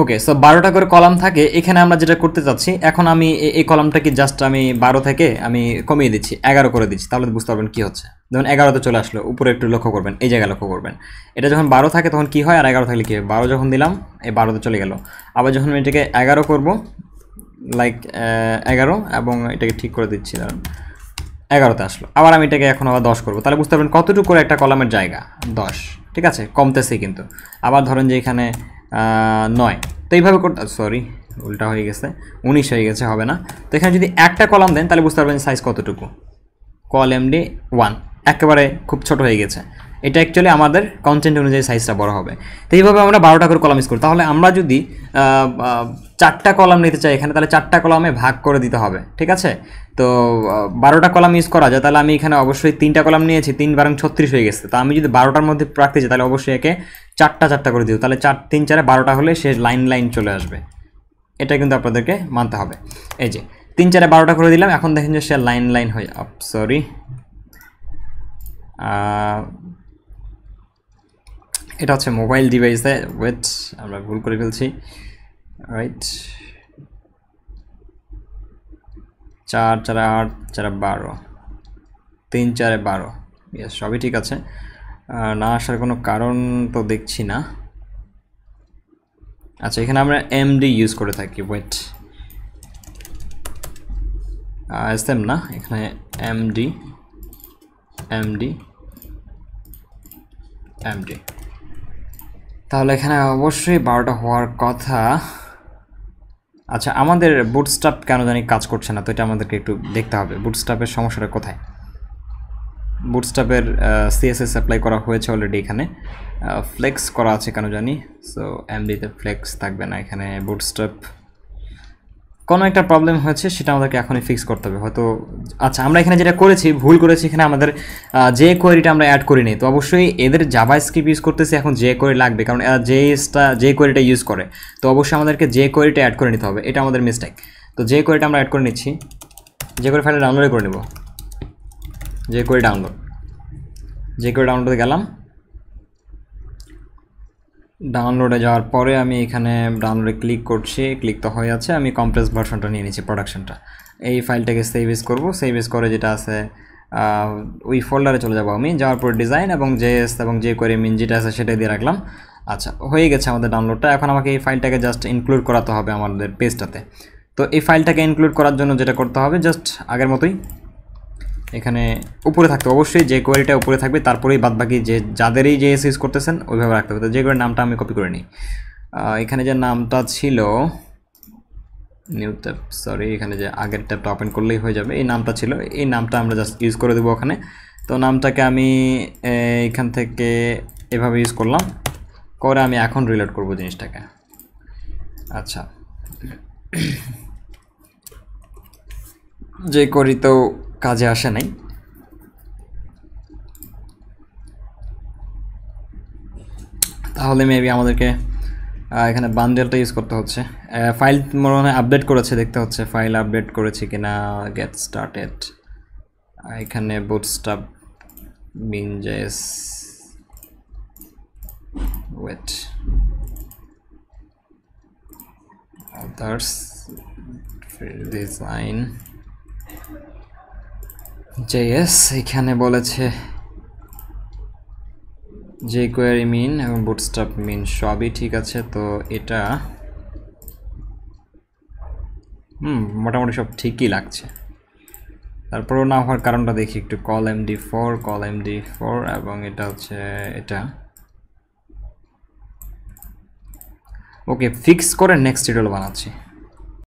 okay so বারোটা করে column থাকে এখানে আমরা যেটা করতে চাচ্ছি এখন আমি এই কলামটাকে জাস্ট আমি বারো থেকে আমি কমিয়ে দিচ্ছি এগারো করে দিচ্ছি তাহলে বুঝতে পারবেন কী হচ্ছে যেমন এগারোতে চলে আসলো উপরে একটু লক্ষ্য করবেন এই জায়গায় লক্ষ্য করবেন এটা যখন বারো থাকে তখন কি হয় আর এগারো থাকলে কী হয় বারো যখন দিলাম এই বারোতে চলে গেল আবার যখন আমি এটাকে এগারো করবো লাইক এগারো এবং এটাকে ঠিক করে দিচ্ছি ধরুন এগারোতে আসলো আবার আমি এটাকে এখন আবার দশ করবো তাহলে বুঝতে পারবেন কতটুকু করে একটা কলামের জায়গা দশ ঠিক আছে কমতেছে কিন্তু আবার ধরেন যে এখানে নয় তো এইভাবে করতে সরি উল্টা হয়ে গেছে উনিশ হয়ে গেছে হবে না তো এখানে যদি একটা কলাম দেন তাহলে বুঝতে পারবেন সাইজ কতটুকু এম ডি ওয়ান একেবারে খুব ছোট হয়ে গেছে এটা অ্যাকচুয়ালি আমাদের কন্টেন্ট অনুযায়ী সাইজটা বড় হবে তো এইভাবে আমরা বারোটা করে কলাম ইউজ করি তাহলে আমরা যদি চারটা কলাম নিতে চাই এখানে তাহলে চারটা কলামে ভাগ করে দিতে হবে ঠিক আছে তো বারোটা কলাম ইউজ করা যায় তাহলে আমি এখানে অবশ্যই তিনটা কলাম নিয়েছি তিন বারং ছত্রিশ হয়ে গেছে তো আমি যদি বারোটার মধ্যে রাখতে চাই তাহলে অবশ্যই একে চারটা চারটা করে দিও তাহলে চার তিন চারে বারোটা হলে সে লাইন লাইন চলে আসবে এটা কিন্তু আপনাদেরকে মানতে হবে এই যে তিন চারে বারোটা করে দিলাম এখন দেখেন যে সে লাইন লাইন হয়ে সরি এটা হচ্ছে মোবাইল ডিভাইসে ওয়েট আমরা ভুল করে ফেলছি রাইট চার চার আট চার বারো তিন চারে বারো ইয়ে সবই ঠিক আছে না আসার কোনো কারণ তো দেখছি না আচ্ছা এখানে আমরা এমডি ইউজ করে থাকি ওয়েট এসএম না এখানে এমডি এমডি এমডি তাহলে এখানে অবশ্যই বারোটা হওয়ার কথা আচ্ছা আমাদের বুটস্টাপ কেন জানি কাজ করছে না তো এটা আমাদেরকে একটু দেখতে হবে বুটস্টাপের সমস্যাটা কোথায় বুটস্টাপের সিএসএস অ্যাপ্লাই করা হয়েছে অলরেডি এখানে ফ্লেক্স করা আছে কেন জানি সো এমডিতে ফ্লেক্স থাকবে না এখানে বুটস্টাপ কোনো একটা প্রবলেম হয়েছে সেটা আমাদেরকে এখনই ফিক্স করতে হবে হয়তো আচ্ছা আমরা এখানে যেটা করেছি ভুল করেছি এখানে আমাদের যে কোয়েরিটা আমরা অ্যাড করিনি তো অবশ্যই এদের জাভা স্ক্রিপ্ট ইউজ করতেছে এখন যে কোয়েরি লাগবে কারণ এরা যে এসটা যে কোয়েরিটা ইউজ করে তো অবশ্যই আমাদেরকে যে কোয়েরিটা অ্যাড করে নিতে হবে এটা আমাদের মিস্টেক তো যে কোয়েরিটা আমরা অ্যাড করে নিচ্ছি যে কোয়েরি ফাইলটা ডাউনলোড করে নেব যে কোয়েরি ডাউনলোড যে কোয়েরি ডাউনলোডে গেলাম ডাউনলোডে যাওয়ার পরে আমি এখানে ডাউনলোডে ক্লিক করছি ক্লিক তো হয়ে আছে আমি কম্প্রেস ভার্সনটা নিয়ে নিচ্ছি প্রোডাকশনটা এই ফাইলটাকে সেভ ইস করবো সেভ ইস করে যেটা আছে ওই ফোল্ডারে চলে যাবো আমি যাওয়ার পর ডিজাইন এবং এস এবং যে করে মিন যেটা আছে সেটাই দিয়ে রাখলাম আচ্ছা হয়ে গেছে আমাদের ডাউনলোডটা এখন আমাকে এই ফাইলটাকে জাস্ট ইনক্লুড করাতে হবে আমাদের পেজটাতে তো এই ফাইলটাকে ইনক্লুড করার জন্য যেটা করতে হবে জাস্ট আগের মতোই এখানে উপরে থাকতে অবশ্যই যে কোয়ারিটা উপরে থাকবে তারপরেই বাদবাকি যে যাদেরই যে এস ইউজ করতেছেন ওইভাবে রাখতে হবে তো যে কোয়ারির নামটা আমি কপি করে নিই এখানে যে নামটা ছিল নিউ ট্যাপ সরি এখানে যে আগের ট্যাপটা ওপেন করলেই হয়ে যাবে এই নামটা ছিল এই নামটা আমরা জাস্ট ইউজ করে দেবো ওখানে তো নামটাকে আমি এখান থেকে এভাবে ইউজ করলাম করে আমি এখন রিলোড করব জিনিসটাকে আচ্ছা যে করি তো কাজে আসে নাই তাহলে মেবি আমাদেরকে এখানে বান্ডেলটা ইউজ করতে হচ্ছে ফাইল মনে হয় আপডেট করেছে দেখতে হচ্ছে ফাইল আপডেট করেছে কি না গেট স্টার্টেড এখানে বুটস্টাপ বিনজেস ওয়েট আদার্স ডিজাইন জেএস এখানে বলেছে যে কোয়ারি মিন এবং বুটস্টাপ মিন সবই ঠিক আছে তো এটা হুম মোটামুটি সব ঠিকই লাগছে তারপরও না হওয়ার কারণটা দেখি একটু call M D four call M D four এবং এটা হচ্ছে এটা ওকে ফিক্স করে নেক্সট টিউটোরিয়াল বানাচ্ছি